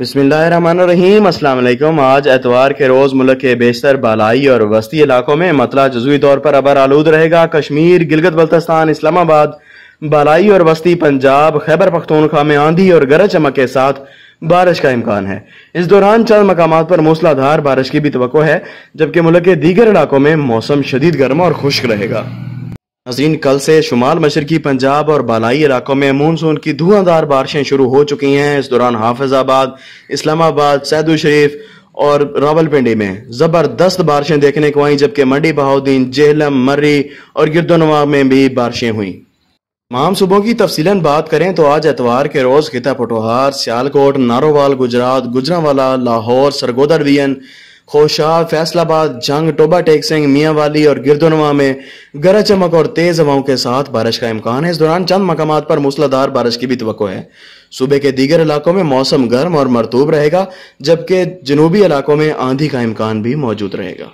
बसमीम आज एतवार के रोज़ मुल्क के बेशतर बालाई और वस्ती इलाकों में मतला जजवी तौर पर अबर आलूद रहेगा कश्मीर गिलगत बल्तिस्तान इस्लामाबाद बालाई और वस्ती पंजाब खैबर पख्तूनखा में आंधी और गरज चमक के साथ बारिश का इम्कान है इस दौरान चंद मकाम पर मूसलाधार बारिश की भी तो है जबकि मुल्क के दीगर इलाकों में मौसम शदीद गर्म और खुश्क रहेगा नजीन कल से शुमाल मशरकी पंजाब और बालाई इलाकों में मानसून की धुआंधार बारिशें शुरू हो चुकी हैं इस दौरान हाफिजाबाद इस्लामाबाद सैदु शरीफ और रावलपिंडी में जबरदस्त बारिशें देखने को आई जबकि मंडी बहाउद्दीन जेहलम मर्री और गिरदोनवा में भी बारिशें हुई माम सूबों की तफसी बात करें तो आज एतवार के रोज खिता पटोहार सियालकोट नारोवाल गुजरात गुजरावाला लाहौर सरगोदर वियन खोशा फैसलाबाद जंग टोबा टेक सिंह मियाँ वाली और गिरदोनवा में गरज चमक और तेज हवाओं के साथ बारिश का इम्कान है इस दौरान चंद मकाम पर मूसलाधार बारिश की भी तो है सूबे के दीगर इलाकों में मौसम गर्म और मरतूब रहेगा जबकि जनूबी इलाकों में आंधी का इम्कान भी मौजूद रहेगा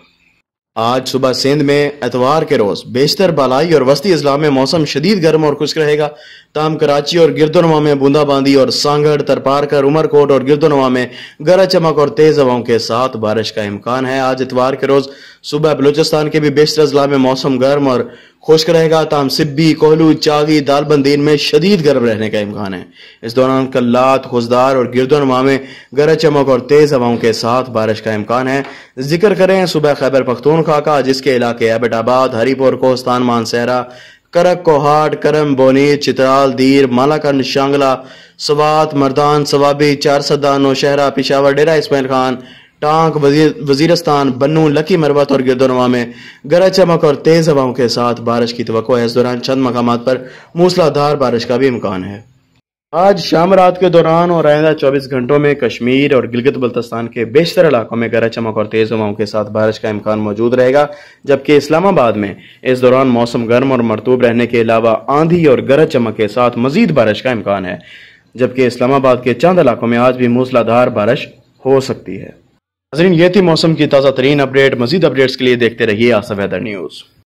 आज सुबह सिंध में एतवार के रोज बेशतर बालाई और वस्ती अजला में मौसम शदीद गर्म और खुश्क रहेगा तमाम कराची और गिरदोनवा में बूंदाबांदी और सांगढ़ तरपारकर उमरकोट और गिरदोनवा में गरज चमक और तेज हवाओं के साथ बारिश का इम्कान है आज इतवार के रोज सुबह बलूचिस्तान के भी बेशतर अजला में मौसम गर्म और खुश्क रहेगा तहम सिब्बी कोहलू चागी दालबंदीन में शदीद गर्म रहने का इम्कान है इस दौरान कल्लात खुशदार और गिरदोनमा में गरज चमक और तेज़ हवाओं के साथ बारिश का इम्कान है जिक्र करें सुबह खैबर पख्तूनखा का जिसके इलाके एबटाबाद हरीपुर कोस्तान मानसहरा करक कोहाट करम बोनी चित्राल दीर मालाकंड शांगला सवात मरदान सवाबी चार नौशहरा पिशावर डेरा इसमाइल खान टांग वजीरस्तान बन्नू लकी मरवत और गिरदोनवा में गरज चमक और तेज हवाओं के साथ बारिश की तो है इस दौरान चंद मकाम पर मूसलाधार बारिश का भी इम्कान है आज शाम रात के दौरान और आइंदा 24 घंटों में कश्मीर और गिलगित बल्तिस्तान के बेशतर इलाकों में गरज चमक और तेज हवाओं के साथ बारिश का इम्कान मौजूद रहेगा जबकि इस्लामाबाद में इस दौरान मौसम गर्म और मरतूब रहने के अलावा आंधी और गरज चमक के साथ मजीद बारिश का इम्कान है जबकि इस्लामाबाद के चंद इलाकों में आज भी मूसलाधार बारिश हो सकती है नजरीन ये थी मौसम की ताज़ा तरीन अपडेट मजीद अपडेट्स के लिए देखते रहिए आसा वेदर न्यूज़